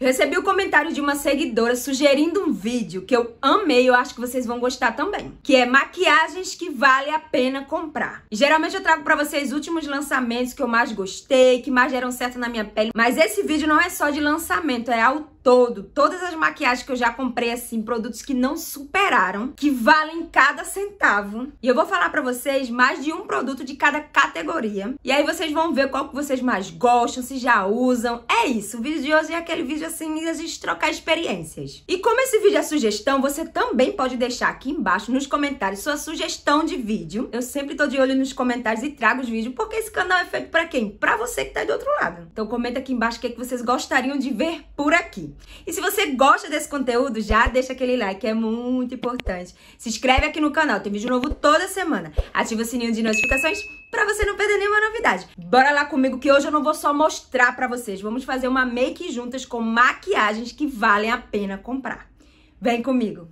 Eu recebi o comentário de uma seguidora sugerindo um vídeo que eu amei, eu acho que vocês vão gostar também, que é maquiagens que vale a pena comprar. E, geralmente eu trago para vocês últimos lançamentos que eu mais gostei, que mais deram certo na minha pele, mas esse vídeo não é só de lançamento, é autor todo, todas as maquiagens que eu já comprei, assim, produtos que não superaram, que valem cada centavo. E eu vou falar pra vocês mais de um produto de cada categoria. E aí vocês vão ver qual que vocês mais gostam, se já usam. É isso, o vídeo de hoje é aquele vídeo, assim, a gente trocar experiências. E como esse vídeo é sugestão, você também pode deixar aqui embaixo nos comentários sua sugestão de vídeo. Eu sempre tô de olho nos comentários e trago os vídeos, porque esse canal é feito pra quem? Pra você que tá do outro lado. Então comenta aqui embaixo o que, é que vocês gostariam de ver por aqui. E se você gosta desse conteúdo, já deixa aquele like, é muito importante. Se inscreve aqui no canal, tem vídeo novo toda semana. Ativa o sininho de notificações para você não perder nenhuma novidade. Bora lá comigo que hoje eu não vou só mostrar para vocês, vamos fazer uma make juntas com maquiagens que valem a pena comprar. Vem comigo.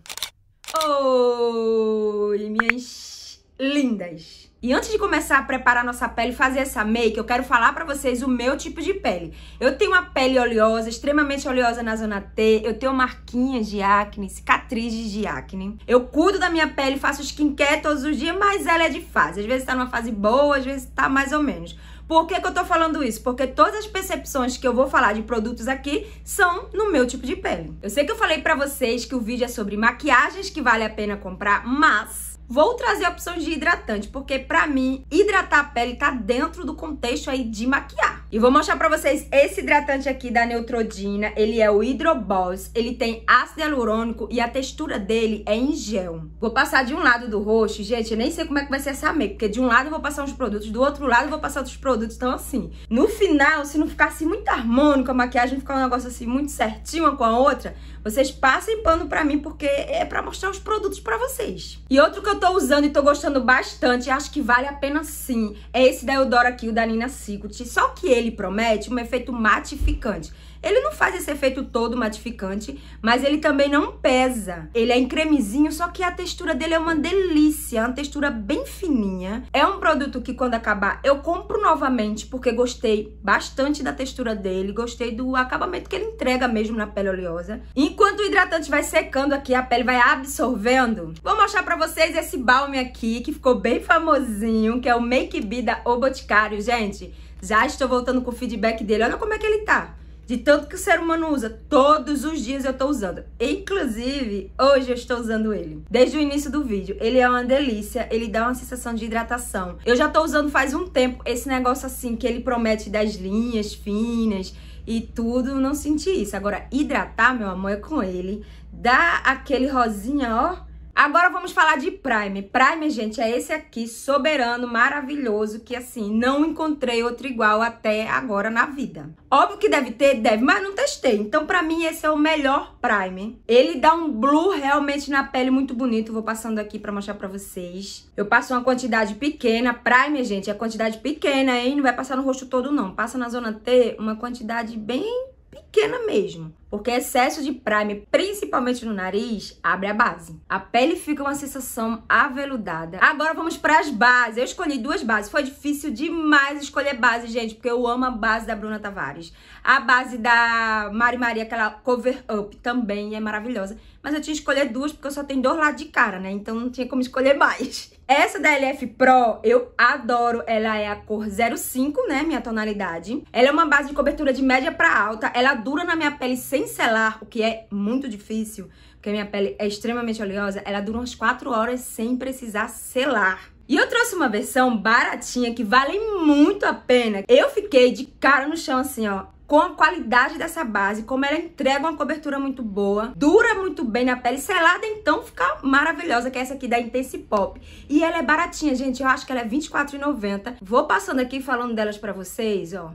Oi, minhas lindas. E antes de começar a preparar nossa pele e fazer essa make, eu quero falar para vocês o meu tipo de pele. Eu tenho uma pele oleosa, extremamente oleosa na zona T, eu tenho marquinhas de acne, cicatrizes de acne. Eu cuido da minha pele, faço skincare todos os dias, mas ela é de fase. Às vezes tá numa fase boa, às vezes tá mais ou menos. Por que, que, eu tô falando isso? Porque todas as percepções que eu vou falar de produtos aqui são no meu tipo de pele. Eu sei que eu falei pra vocês que o vídeo é sobre maquiagens que vale a pena comprar, mas Vou trazer a opção de hidratante, porque para mim hidratar a pele tá dentro do contexto aí de maquiar. E vou mostrar pra vocês esse hidratante aqui da Neutrodina. Ele é o Hydroboss. Ele tem ácido hialurônico e a textura dele é em gel. Vou passar de um lado do rosto. Gente, eu nem sei como é que vai ser essa make. Porque de um lado eu vou passar uns produtos, do outro lado eu vou passar outros produtos. Então, assim, no final, se não ficar assim muito harmônico, a maquiagem ficar um negócio assim muito certinho uma com a outra, vocês passem pano pra mim porque é pra mostrar os produtos pra vocês. E outro que eu tô usando e tô gostando bastante, acho que vale a pena sim, é esse da Eudora aqui, o da Nina Secret. Só que ele ele promete um efeito matificante. Ele não faz esse efeito todo matificante, mas ele também não pesa. Ele é em cremezinho, só que a textura dele é uma delícia, é uma textura bem fininha. É um produto que quando acabar eu compro novamente, porque gostei bastante da textura dele, gostei do acabamento que ele entrega mesmo na pele oleosa. Enquanto o hidratante vai secando aqui, a pele vai absorvendo. Vou mostrar pra vocês esse balme aqui, que ficou bem famosinho, que é o Make Be da O Boticário, gente. Já estou voltando com o feedback dele. Olha como é que ele tá. De tanto que o ser humano usa. Todos os dias eu estou usando. Inclusive, hoje eu estou usando ele. Desde o início do vídeo. Ele é uma delícia. Ele dá uma sensação de hidratação. Eu já estou usando faz um tempo esse negócio assim que ele promete das linhas finas e tudo. Não senti isso. Agora, hidratar, meu amor, é com ele. Dá aquele rosinha, ó Agora vamos falar de primer. Primer, gente, é esse aqui, soberano, maravilhoso, que assim, não encontrei outro igual até agora na vida. Óbvio que deve ter, deve, mas não testei. Então, pra mim, esse é o melhor primer. Ele dá um blue realmente na pele muito bonito. Vou passando aqui pra mostrar pra vocês. Eu passo uma quantidade pequena. Primer, gente, é quantidade pequena, hein? Não vai passar no rosto todo, não. Passa na zona T uma quantidade bem pequena mesmo porque excesso de prime, principalmente no nariz, abre a base. A pele fica uma sensação aveludada. Agora vamos para as bases. Eu escolhi duas bases. Foi difícil demais escolher base, gente, porque eu amo a base da Bruna Tavares. A base da Mari Maria, aquela cover up, também é maravilhosa. Mas eu tinha que escolher duas porque eu só tenho dois lados de cara, né? Então não tinha como escolher mais. Essa da LF Pro eu adoro, ela é a cor 05, né, minha tonalidade. Ela é uma base de cobertura de média pra alta, ela dura na minha pele sem pincelar, o que é muito difícil, porque minha pele é extremamente oleosa, ela dura umas 4 horas sem precisar selar. E eu trouxe uma versão baratinha que vale muito a pena. Eu fiquei de cara no chão assim, ó com a qualidade dessa base, como ela entrega uma cobertura muito boa, dura muito bem na pele, selada então fica maravilhosa, que é essa aqui da Intense Pop. E ela é baratinha, gente, eu acho que ela é R$24,90. Vou passando aqui falando delas pra vocês, ó.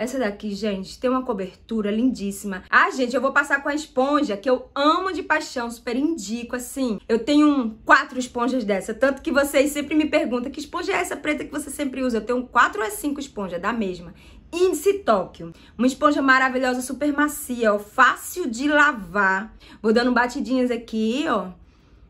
Essa daqui, gente, tem uma cobertura lindíssima. Ah, gente, eu vou passar com a esponja, que eu amo de paixão, super indico, assim. Eu tenho quatro esponjas dessa, tanto que vocês sempre me perguntam que esponja é essa preta que você sempre usa. Eu tenho quatro ou cinco esponjas, da mesma. Índice Tóquio. Uma esponja maravilhosa, super macia, ó, fácil de lavar. Vou dando batidinhas aqui, ó.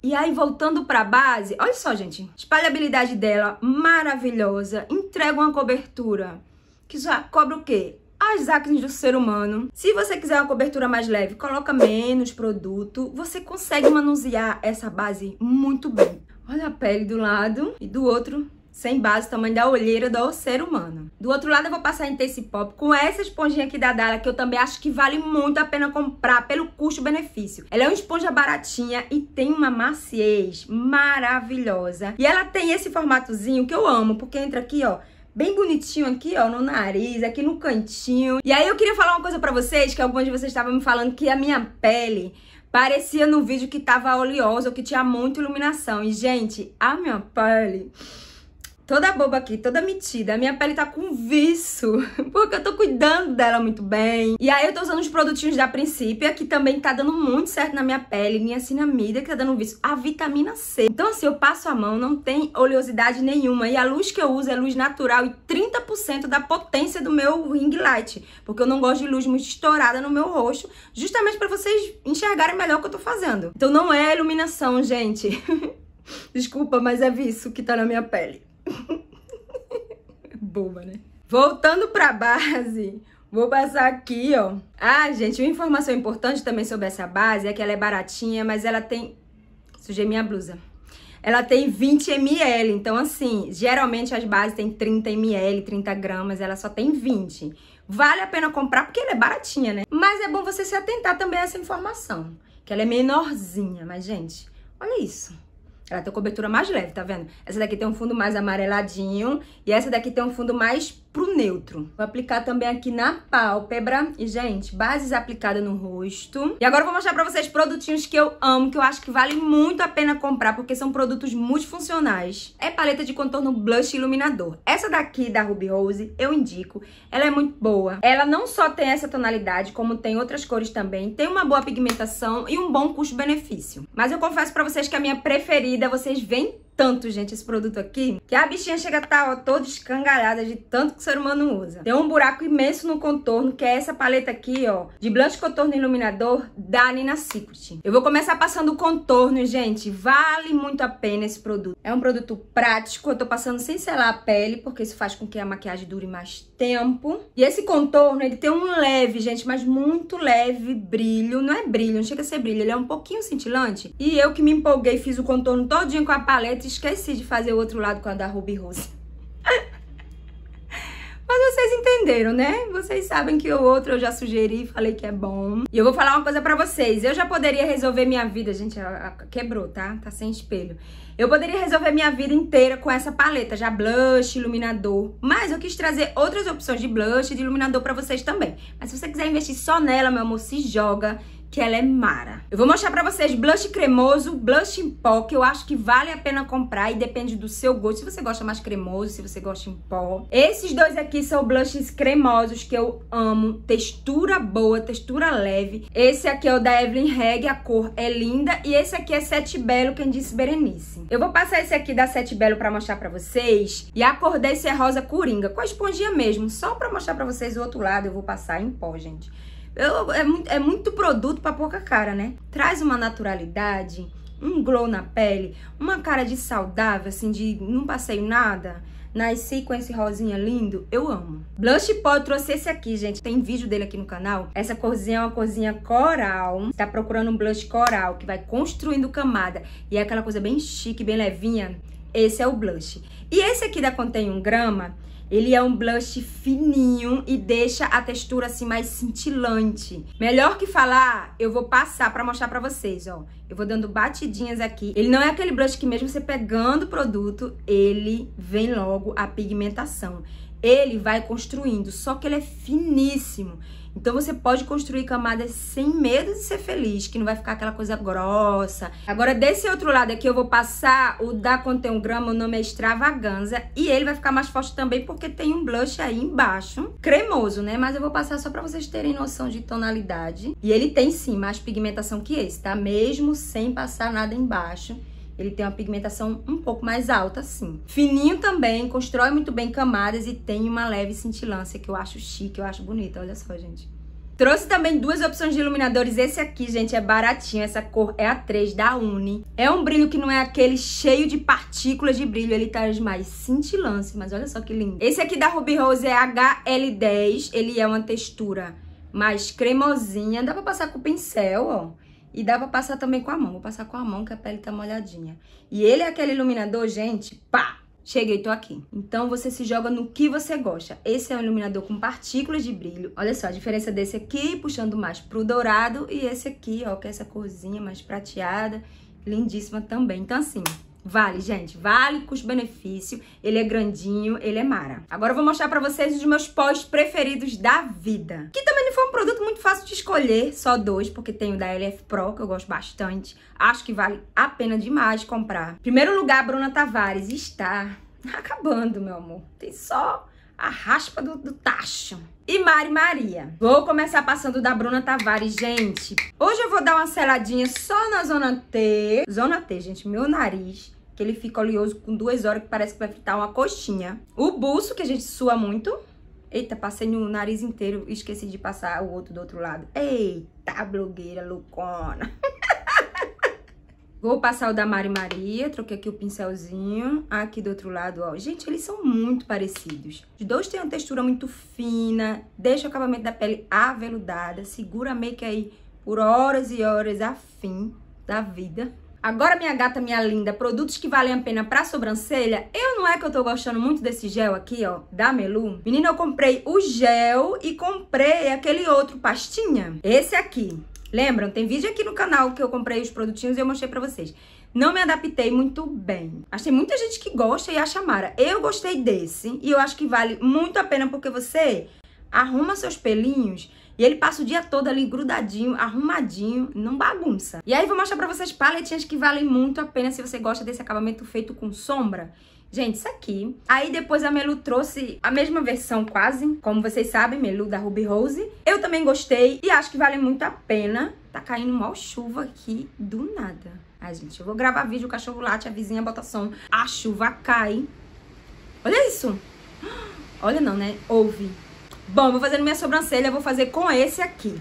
E aí, voltando pra base, olha só, gente. Espalhabilidade dela, maravilhosa. Entrega uma cobertura que já cobre o quê? As acnes do ser humano. Se você quiser uma cobertura mais leve, coloca menos produto. Você consegue manusear essa base muito bem. Olha a pele do lado e do outro sem base, tamanho da olheira do ser humano. Do outro lado, eu vou passar Intense Pop com essa esponjinha aqui da Dala, que eu também acho que vale muito a pena comprar pelo custo-benefício. Ela é uma esponja baratinha e tem uma maciez maravilhosa. E ela tem esse formatozinho que eu amo, porque entra aqui, ó, bem bonitinho aqui, ó, no nariz, aqui no cantinho. E aí eu queria falar uma coisa pra vocês, que alguns de vocês estavam me falando que a minha pele parecia no vídeo que tava oleosa ou que tinha muita iluminação. E, gente, a minha pele toda boba aqui, toda metida. A minha pele tá com viço, porque eu tô cuidando dela muito bem. E aí eu tô usando os produtinhos da Princípia, que também tá dando muito certo na minha pele. Niacinamida, que tá dando viço. A vitamina C. Então assim, eu passo a mão, não tem oleosidade nenhuma. E a luz que eu uso é luz natural e 30% da potência do meu ring light. Porque eu não gosto de luz muito estourada no meu rosto, justamente pra vocês enxergarem melhor o que eu tô fazendo. Então não é iluminação, gente. Desculpa, mas é isso que tá na minha pele boba, né? Voltando para a base, vou passar aqui, ó. Ah, gente, uma informação importante também sobre essa base é que ela é baratinha, mas ela tem... Sujei minha blusa. Ela tem 20 ml, então assim, geralmente as bases têm 30 ml, 30 gramas, ela só tem 20. Vale a pena comprar porque ela é baratinha, né? Mas é bom você se atentar também a essa informação, que ela é menorzinha, mas gente, olha isso. Ela tem cobertura mais leve, tá vendo? Essa daqui tem um fundo mais amareladinho e essa daqui tem um fundo mais pro neutro. Vou aplicar também aqui na pálpebra. E, gente, bases aplicadas no rosto. E agora eu vou mostrar pra vocês produtinhos que eu amo, que eu acho que vale muito a pena comprar, porque são produtos multifuncionais. É paleta de contorno blush iluminador. Essa daqui, da Ruby Rose, eu indico. Ela é muito boa. Ela não só tem essa tonalidade, como tem outras cores também. Tem uma boa pigmentação e um bom custo-benefício. Mas eu confesso pra vocês que a minha preferida, vocês veem tanto, gente, esse produto aqui, que a bichinha chega a estar tá, ó, toda escangalhada de tanto que o ser humano usa. Tem um buraco imenso no contorno, que é essa paleta aqui, ó, de blush, contorno iluminador da Nina Secret. Eu vou começar passando o contorno, gente, vale muito a pena esse produto. É um produto prático, eu tô passando sem selar a pele, porque isso faz com que a maquiagem dure mais tempo. E esse contorno, ele tem um leve, gente, mas muito leve brilho, não é brilho, não chega a ser brilho, ele é um pouquinho cintilante. E eu que me empolguei, fiz o contorno todinho com a paleta esqueci de fazer o outro lado com a da Ruby Rose. Mas vocês entenderam, né? Vocês sabem que o outro eu já sugeri, falei que é bom. E eu vou falar uma coisa pra vocês. Eu já poderia resolver minha vida... Gente, ela quebrou, tá? Tá sem espelho. Eu poderia resolver minha vida inteira com essa paleta, já blush, iluminador. Mas eu quis trazer outras opções de blush e de iluminador pra vocês também. Mas se você quiser investir só nela, meu amor, se joga que ela é mara. Eu vou mostrar pra vocês blush cremoso, blush em pó, que eu acho que vale a pena comprar e depende do seu gosto. Se você gosta mais cremoso, se você gosta em pó. Esses dois aqui são blushes cremosos que eu amo. Textura boa, textura leve. Esse aqui é o da Evelyn Reg, a cor é linda. E esse aqui é Sete Belo, quem disse Berenice. Eu vou passar esse aqui da Sete Belo pra mostrar pra vocês. E a cor desse é rosa coringa, com a esponjinha mesmo. Só pra mostrar pra vocês o outro lado, eu vou passar em pó, gente. Eu, é, é muito produto para pouca cara, né? Traz uma naturalidade, um glow na pele, uma cara de saudável, assim, de não passei nada. Nasci com esse rosinha lindo, eu amo. Blush Pó, eu trouxe esse aqui, gente. Tem vídeo dele aqui no canal. Essa corzinha é uma corzinha coral. Tá procurando um blush coral, que vai construindo camada. E é aquela coisa bem chique, bem levinha. Esse é o blush. E esse aqui da Contém 1 um Grama ele é um blush fininho e deixa a textura assim mais cintilante. Melhor que falar, eu vou passar pra mostrar pra vocês, ó. Eu vou dando batidinhas aqui. Ele não é aquele blush que mesmo você pegando o produto, ele vem logo a pigmentação ele vai construindo, só que ele é finíssimo. Então você pode construir camadas sem medo de ser feliz, que não vai ficar aquela coisa grossa. Agora desse outro lado aqui eu vou passar o da Contém Grama, o nome é Extravaganza, e ele vai ficar mais forte também porque tem um blush aí embaixo, cremoso, né? Mas eu vou passar só pra vocês terem noção de tonalidade. E ele tem sim mais pigmentação que esse, tá? Mesmo sem passar nada embaixo. Ele tem uma pigmentação um pouco mais alta, sim. Fininho também, constrói muito bem camadas e tem uma leve cintilância que eu acho chique, eu acho bonita. Olha só, gente. Trouxe também duas opções de iluminadores. Esse aqui, gente, é baratinho. Essa cor é a 3 da Uni. É um brilho que não é aquele cheio de partículas de brilho. Ele tá mais cintilância, mas olha só que lindo. Esse aqui da Ruby Rose é HL10. Ele é uma textura mais cremosinha. Dá pra passar com o pincel, ó. E dá pra passar também com a mão. Vou passar com a mão que a pele tá molhadinha. E ele é aquele iluminador, gente, pá! Cheguei, tô aqui. Então você se joga no que você gosta. Esse é um iluminador com partículas de brilho. Olha só, a diferença desse aqui, puxando mais pro dourado. E esse aqui, ó, que é essa corzinha mais prateada. Lindíssima também. Então assim, Vale, gente, vale custo-benefício, ele é grandinho, ele é mara. Agora eu vou mostrar pra vocês os meus pós preferidos da vida. Que também não foi um produto muito fácil de escolher, só dois, porque tem o da LF Pro, que eu gosto bastante. Acho que vale a pena demais comprar. Primeiro lugar, Bruna Tavares está acabando, meu amor. Tem só a raspa do, do, tacho. E Mari Maria. Vou começar passando da Bruna Tavares, gente. Hoje eu vou dar uma seladinha só na zona T. Zona T, gente, meu nariz que ele fica oleoso com duas horas, que parece que vai fritar uma coxinha. O buço, que a gente sua muito. Eita, passei no nariz inteiro e esqueci de passar o outro do outro lado. Eita, blogueira loucona. Vou passar o da Mari Maria, troquei aqui o pincelzinho, aqui do outro lado, ó. Gente, eles são muito parecidos. Os dois têm uma textura muito fina, deixa o acabamento da pele aveludada, segura a make aí por horas e horas a fim da vida. Agora, minha gata, minha linda, produtos que valem a pena pra sobrancelha. Eu não é que eu tô gostando muito desse gel aqui, ó, da Melu. Menina, eu comprei o gel e comprei aquele outro pastinha. Esse aqui. Lembram? Tem vídeo aqui no canal que eu comprei os produtinhos e eu mostrei pra vocês. Não me adaptei muito bem. tem muita gente que gosta e acha mara. Eu gostei desse e eu acho que vale muito a pena porque você arruma seus pelinhos e ele passa o dia todo ali grudadinho, arrumadinho, não bagunça. E aí vou mostrar pra vocês paletinhas que valem muito a pena se você gosta desse acabamento feito com sombra. Gente, isso aqui. Aí depois a Melu trouxe a mesma versão quase, como vocês sabem, Melu da Ruby Rose. Eu também gostei e acho que vale muito a pena. Tá caindo mal chuva aqui do nada. Ai, gente, eu vou gravar vídeo, o cachorro late, a vizinha bota som, a chuva cai. Olha isso! Olha não, né? Ouve. Bom, vou fazendo minha sobrancelha, vou fazer com esse aqui.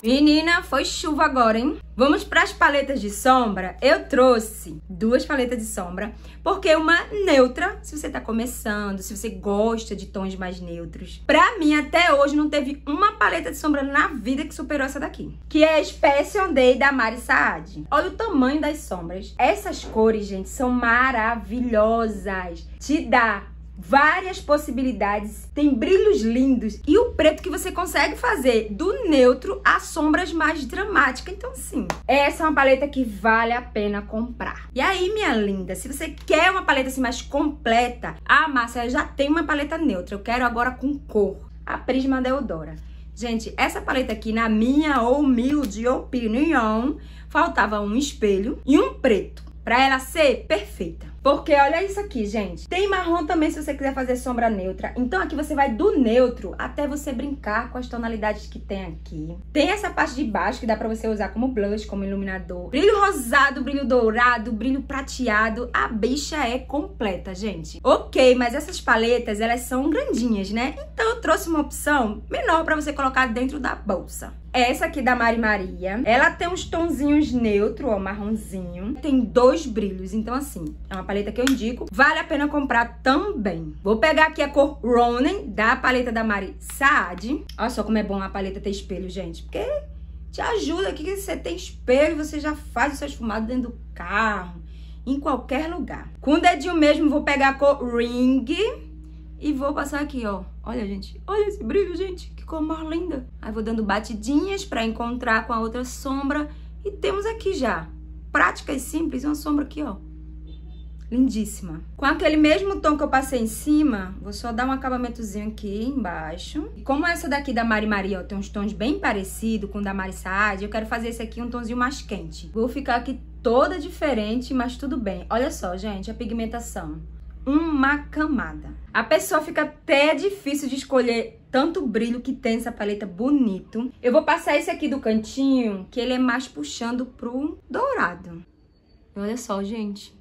Menina, foi chuva agora, hein? Vamos para as paletas de sombra. Eu trouxe duas paletas de sombra, porque uma neutra, se você tá começando, se você gosta de tons mais neutros. Pra mim, até hoje, não teve uma paleta de sombra na vida que superou essa daqui. Que é a Special Day da Mari Saad. Olha o tamanho das sombras. Essas cores, gente, são maravilhosas. Te dá várias possibilidades, tem brilhos lindos e o preto que você consegue fazer do neutro a sombras mais dramáticas. Então, sim, essa é uma paleta que vale a pena comprar. E aí, minha linda, se você quer uma paleta assim mais completa, a Márcia, já tem uma paleta neutra, eu quero agora com cor. A Prisma Deodora. Gente, essa paleta aqui, na minha humilde opinião, faltava um espelho e um preto para ela ser perfeita. Porque olha isso aqui, gente. Tem marrom também se você quiser fazer sombra neutra. Então aqui você vai do neutro até você brincar com as tonalidades que tem aqui. Tem essa parte de baixo que dá pra você usar como blush, como iluminador. Brilho rosado, brilho dourado, brilho prateado. A bicha é completa, gente. Ok, mas essas paletas, elas são grandinhas, né? Então eu trouxe uma opção menor pra você colocar dentro da bolsa. Essa aqui da Mari Maria, ela tem uns tonzinhos neutro, ó, marronzinho. Tem dois brilhos, então assim, é uma paleta paleta que eu indico, vale a pena comprar também. Vou pegar aqui a cor Ronin, da paleta da Mari Saad. Olha só como é bom a paleta ter espelho, gente, porque te ajuda aqui que você tem espelho, você já faz o seu esfumado dentro do carro, em qualquer lugar. Com o dedinho mesmo, vou pegar a cor Ring e vou passar aqui, ó. Olha, gente, olha esse brilho, gente, que cor mais linda. Aí vou dando batidinhas pra encontrar com a outra sombra e temos aqui já práticas simples, uma sombra aqui, ó, Lindíssima. Com aquele mesmo tom que eu passei em cima, vou só dar um acabamentozinho aqui embaixo. E como essa daqui da Mari Maria, ó, tem uns tons bem parecidos com o da Mari Saad, eu quero fazer esse aqui um tonzinho mais quente. Vou ficar aqui toda diferente, mas tudo bem. Olha só, gente, a pigmentação. Uma camada. A pessoa fica até difícil de escolher tanto brilho que tem essa paleta bonito. Eu vou passar esse aqui do cantinho, que ele é mais puxando pro dourado. Olha só, gente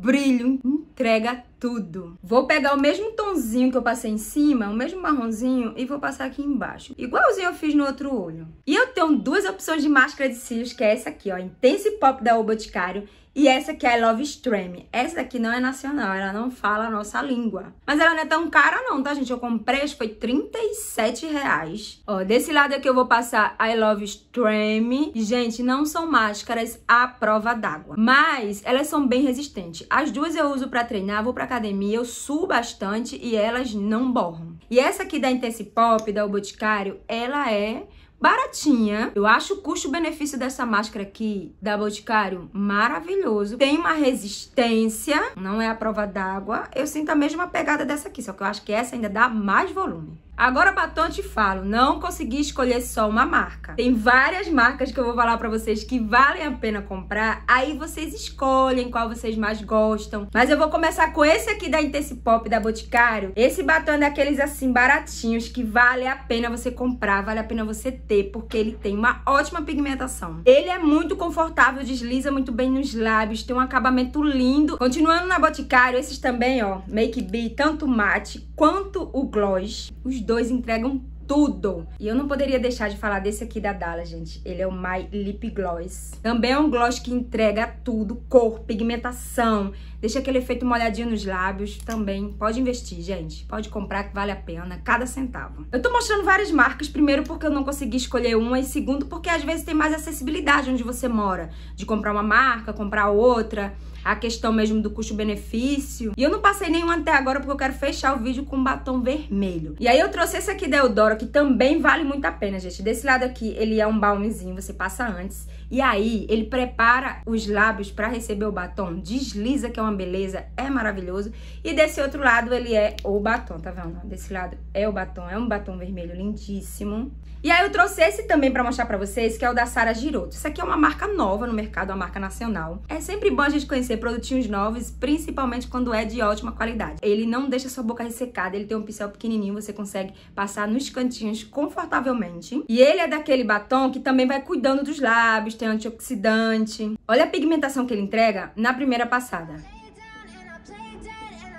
brilho, entrega tudo. Vou pegar o mesmo tonzinho que eu passei em cima, o mesmo marronzinho, e vou passar aqui embaixo. Igualzinho eu fiz no outro olho. E eu tenho duas opções de máscara de cílios, que é essa aqui, ó. Intense Pop da O Boticário e essa aqui é Love Stream. Essa daqui não é nacional, ela não fala a nossa língua. Mas ela não é tão cara não, tá, gente? Eu comprei, acho que foi 37 reais. Ó, desse lado aqui eu vou passar I Love Stream. Gente, não são máscaras à prova d'água. Mas elas são bem resistentes. As duas eu uso pra treinar, vou pra academia, eu suo bastante e elas não borram. E essa aqui da Intense Pop, da O Boticário, ela é baratinha. Eu acho o custo-benefício dessa máscara aqui da Boticário maravilhoso. Tem uma resistência, não é a prova d'água. Eu sinto a mesma pegada dessa aqui, só que eu acho que essa ainda dá mais volume. Agora batom te falo, não consegui escolher só uma marca. Tem várias marcas que eu vou falar pra vocês que valem a pena comprar, aí vocês escolhem qual vocês mais gostam. Mas eu vou começar com esse aqui da Intense Pop, da Boticário. Esse batom é daqueles assim, baratinhos, que vale a pena você comprar, vale a pena você ter, porque ele tem uma ótima pigmentação. Ele é muito confortável, desliza muito bem nos lábios, tem um acabamento lindo. Continuando na Boticário, esses também, ó, Make B, tanto mate quanto o gloss. Os dois entregam tudo. E eu não poderia deixar de falar desse aqui da Dala, gente. Ele é o My Lip Gloss. Também é um gloss que entrega tudo, cor, pigmentação, deixa aquele efeito molhadinho nos lábios também. Pode investir, gente. Pode comprar que vale a pena, cada centavo. Eu tô mostrando várias marcas, primeiro porque eu não consegui escolher uma e segundo porque às vezes tem mais acessibilidade onde você mora, de comprar uma marca, comprar outra a questão mesmo do custo-benefício. E eu não passei nenhum até agora porque eu quero fechar o vídeo com batom vermelho. E aí eu trouxe esse aqui da Eudora, que também vale muito a pena, gente. Desse lado aqui, ele é um balmezinho, você passa antes. E aí, ele prepara os lábios para receber o batom, desliza, que é uma beleza, é maravilhoso. E desse outro lado, ele é o batom, tá vendo? Desse lado é o batom, é um batom vermelho lindíssimo. E aí, eu trouxe esse também para mostrar para vocês, que é o da Sara Giroto. Isso aqui é uma marca nova no mercado, uma marca nacional. É sempre bom a gente conhecer produtinhos novos, principalmente quando é de ótima qualidade. Ele não deixa sua boca ressecada, ele tem um pincel pequenininho, você consegue passar nos cantinhos confortavelmente. E ele é daquele batom que também vai cuidando dos lábios, tem antioxidante. Olha a pigmentação que ele entrega na primeira passada.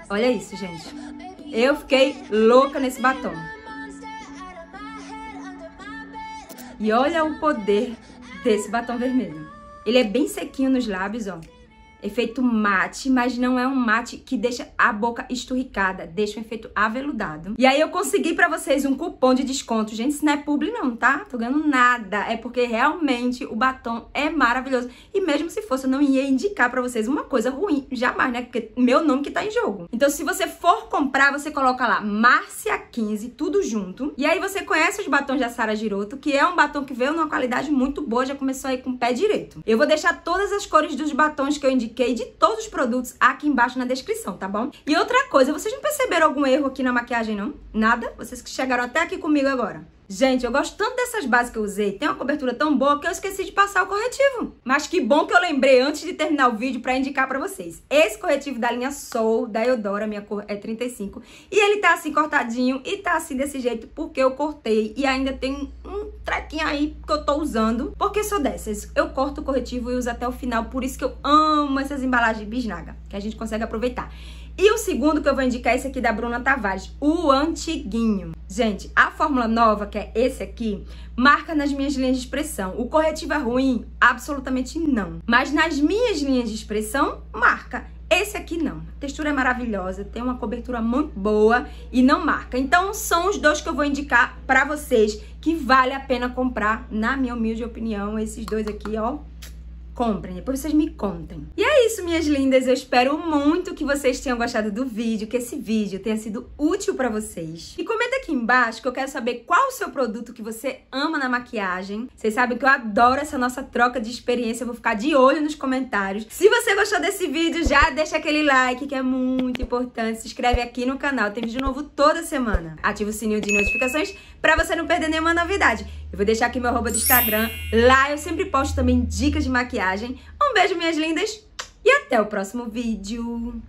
Olha isso, gente. Eu fiquei louca nesse batom. E olha o poder desse batom vermelho. Ele é bem sequinho nos lábios, ó efeito mate, mas não é um mate que deixa a boca esturricada, deixa um efeito aveludado. E aí eu consegui pra vocês um cupom de desconto. Gente, isso não é publi não, tá? Tô ganhando nada. É porque realmente o batom é maravilhoso. E mesmo se fosse, eu não ia indicar pra vocês uma coisa ruim. Jamais, né? Porque meu nome que tá em jogo. Então se você for comprar, você coloca lá Márcia15, tudo junto. E aí você conhece os batons da Sara Giroto, que é um batom que veio numa qualidade muito boa, já começou aí com o pé direito. Eu vou deixar todas as cores dos batons que eu indiquei indiquei de todos os produtos aqui embaixo na descrição, tá bom? E outra coisa, vocês não perceberam algum erro aqui na maquiagem, não? Nada? Vocês que chegaram até aqui comigo agora. Gente, eu gosto tanto dessas bases que eu usei. Tem uma cobertura tão boa que eu esqueci de passar o corretivo. Mas que bom que eu lembrei antes de terminar o vídeo para indicar para vocês. Esse corretivo da linha Soul, da Eudora, minha cor é 35. E ele tá assim cortadinho e tá assim desse jeito porque eu cortei. E ainda tem um trequinho aí que eu tô usando. Porque sou dessas. Eu corto o corretivo e uso até o final. Por isso que eu amo essas embalagens bisnaga. Que a gente consegue aproveitar. E o segundo que eu vou indicar é esse aqui da Bruna Tavares. O Antiguinho. Gente, a fórmula nova, que é esse aqui, marca nas minhas linhas de expressão. O corretivo é ruim? Absolutamente não. Mas nas minhas linhas de expressão, marca. Esse aqui não. A textura é maravilhosa, tem uma cobertura muito boa e não marca. Então, são os dois que eu vou indicar para vocês que vale a pena comprar, na minha humilde opinião, esses dois aqui, ó comprem, depois vocês me contem. E é isso, minhas lindas. Eu espero muito que vocês tenham gostado do vídeo, que esse vídeo tenha sido útil para vocês. E comenta aqui embaixo que eu quero saber qual o seu produto que você ama na maquiagem. Vocês sabem que eu adoro essa nossa troca de experiência, eu vou ficar de olho nos comentários. Se você gostou desse vídeo, já deixa aquele like, que é muito importante. Se inscreve aqui no canal, tem vídeo novo toda semana. Ativa o sininho de notificações para você não perder nenhuma novidade. Eu vou deixar aqui meu arroba do Instagram. Lá eu sempre posto também dicas de maquiagem um beijo, minhas lindas, e até o próximo vídeo!